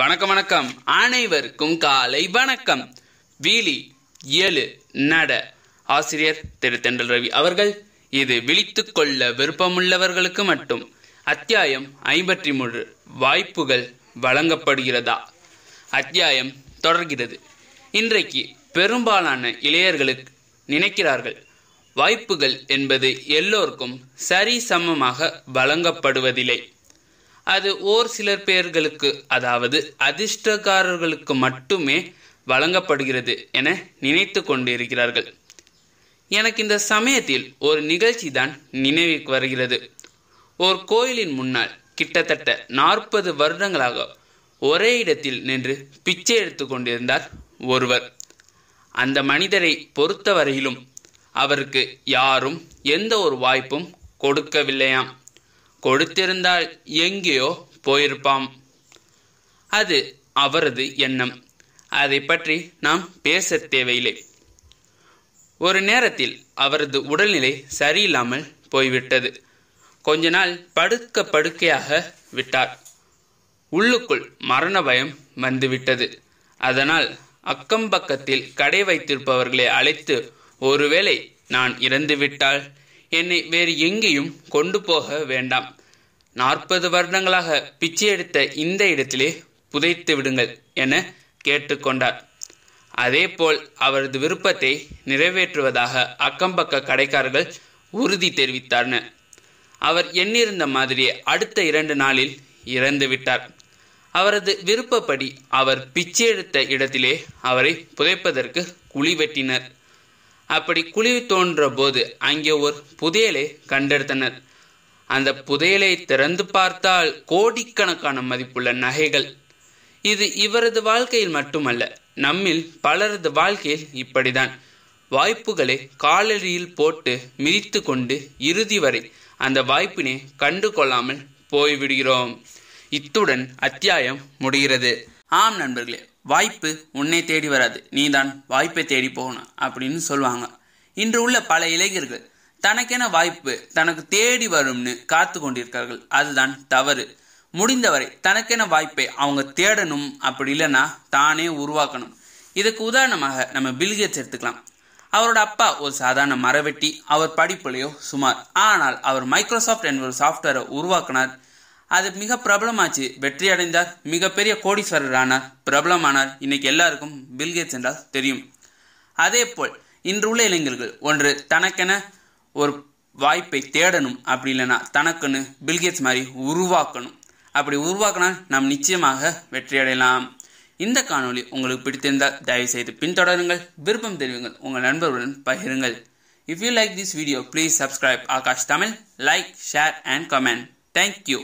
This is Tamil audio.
வணக்கம் வணக்கம் அனைவருக்கும் காலை வணக்கம் வீலி ஏழு நட ஆசிரியர் திரு தெண்டல் ரவி அவர்கள் இது விழித்து கொள்ள விருப்பமுள்ளவர்களுக்கு மட்டும் அத்தியாயம் ஐம்பற்றி மூன்று வாய்ப்புகள் வழங்கப்படுகிறதா அத்தியாயம் தொடர்கிறது இன்றைக்கு பெரும்பாலான இளையர்களுக்கு நினைக்கிறார்கள் வாய்ப்புகள் என்பது எல்லோருக்கும் சரி சமமாக வழங்கப்படுவதில்லை அது ஓர் சிலர் பேர்களுக்கு அதாவது அதிர்ஷ்டக்காரர்களுக்கு மட்டுமே வழங்கப்படுகிறது என நினைத்து கொண்டிருக்கிறார்கள் எனக்கு இந்த சமயத்தில் ஒரு நிகழ்ச்சி தான் நினைவுக்கு வருகிறது ஒரு கோயிலின் முன்னால் கிட்டத்தட்ட நாற்பது வருடங்களாக ஒரே இடத்தில் நின்று பிச்சை எடுத்து கொண்டிருந்தார் ஒருவர் அந்த மனிதரை பொறுத்தவரையிலும் அவருக்கு யாரும் எந்த ஒரு வாய்ப்பும் கொடுக்கவில்லையாம் கொடுத்திருந்தால் எங்கேயோ போயிருப்பாம் அது அவரது எண்ணம் அதை பற்றி நாம் பேச தேவையில்லை ஒரு நேரத்தில் அவரது உடல்நிலை சரியில்லாமல் போய்விட்டது கொஞ்ச நாள் படுக்க படுக்கையாக விட்டார் உள்ளுக்குள் மரண பயம் வந்துவிட்டது அதனால் அக்கம்பக்கத்தில் கடை வைத்திருப்பவர்களை அழைத்து ஒருவேளை நான் இறந்துவிட்டால் என்னை வேறு எங்கேயும் கொண்டு போக வேண்டாம் நாற்பது வருடங்களாக பிச்சை எடுத்த இந்த இடத்திலே புதைத்து விடுங்கள் என கேட்டுக்கொண்டார் அதேபோல் அவரது விருப்பத்தை நிறைவேற்றுவதாக அக்கம்பக்க கடைக்காரர்கள் உறுதி தெரிவித்தார்னர் அவர் எண்ணிருந்த மாதிரியே அடுத்த இரண்டு நாளில் இறந்து விட்டார் அவரது விருப்பப்படி அவர் பிச்சை எடுத்த இடத்திலே அவரை புதைப்பதற்கு குழி வெட்டினர் அப்படி குழி தோன்ற போது அங்கே ஒரு புதையலை கண்டெடுத்தனர் அந்த புதையலை திறந்து பார்த்தால் கோடிக்கணக்கான மதிப்புள்ள நகைகள் இது இவரது வாழ்க்கையில் மட்டுமல்ல நம்மில் பலரது வாழ்க்கையில் இப்படிதான் வாய்ப்புகளை காலடியில் போட்டு மிதித்து கொண்டு இறுதி வரை அந்த வாய்ப்பினை கண்டு கொள்ளாமல் போய்விடுகிறோம் இத்துடன் அத்தியாயம் முடிகிறது ஆம் நண்பர்களே வாய்ப்பு உன்னை தேடி வராது நீ தான் வாய்ப்பை தேடி போகணும் அப்படின்னு சொல்லுவாங்க இன்று உள்ள பல இளைஞர்கள் தனக்கென வாய்ப்பு தனக்கு தேடி வரும்னு காத்து கொண்டிருக்கார்கள் அதுதான் தவறு முடிந்தவரை தனக்கென வாய்ப்பை அவங்க தேடணும் அப்படி இல்லைன்னா தானே உருவாக்கணும் இதுக்கு உதாரணமாக நம்ம பில்கேட்ஸ் எடுத்துக்கலாம் அவரோட அப்பா ஒரு சாதாரண மரவெட்டி அவர் படிப்புலையோ சுமார் ஆனால் அவர் மைக்ரோசாஃப்ட் என்ற ஒரு சாஃப்ட்வேரை உருவாக்கினார் அது மிக பிரபலமாச்சு வெற்றி அடைந்தார் மிகப்பெரிய கோடீஸ்வரர் ஆனார் பிரபலமானார் இன்னைக்கு எல்லாருக்கும் பில்கேட்ஸ் என்றால் தெரியும் அதே போல் இன்றுள்ள இளைஞர்கள் ஒன்று தனக்கென ஒரு வாய்ப்பை தேடணும் அப்படி இல்லைன்னா தனக்குன்னு பில்கேட்ஸ் மாதிரி உருவாக்கணும் அப்படி உருவாக்கினால் நாம் நிச்சயமாக வெற்றி அடையலாம் இந்த காணொலி உங்களுக்கு பிடித்திருந்தால் தயவுசெய்து பின்தொடருங்கள் விருப்பம் தெரிவிங்கள் உங்கள் நண்பர்களுடன் பகிருங்கள் if you like this video please subscribe Aakash Tamil like share and comment thank you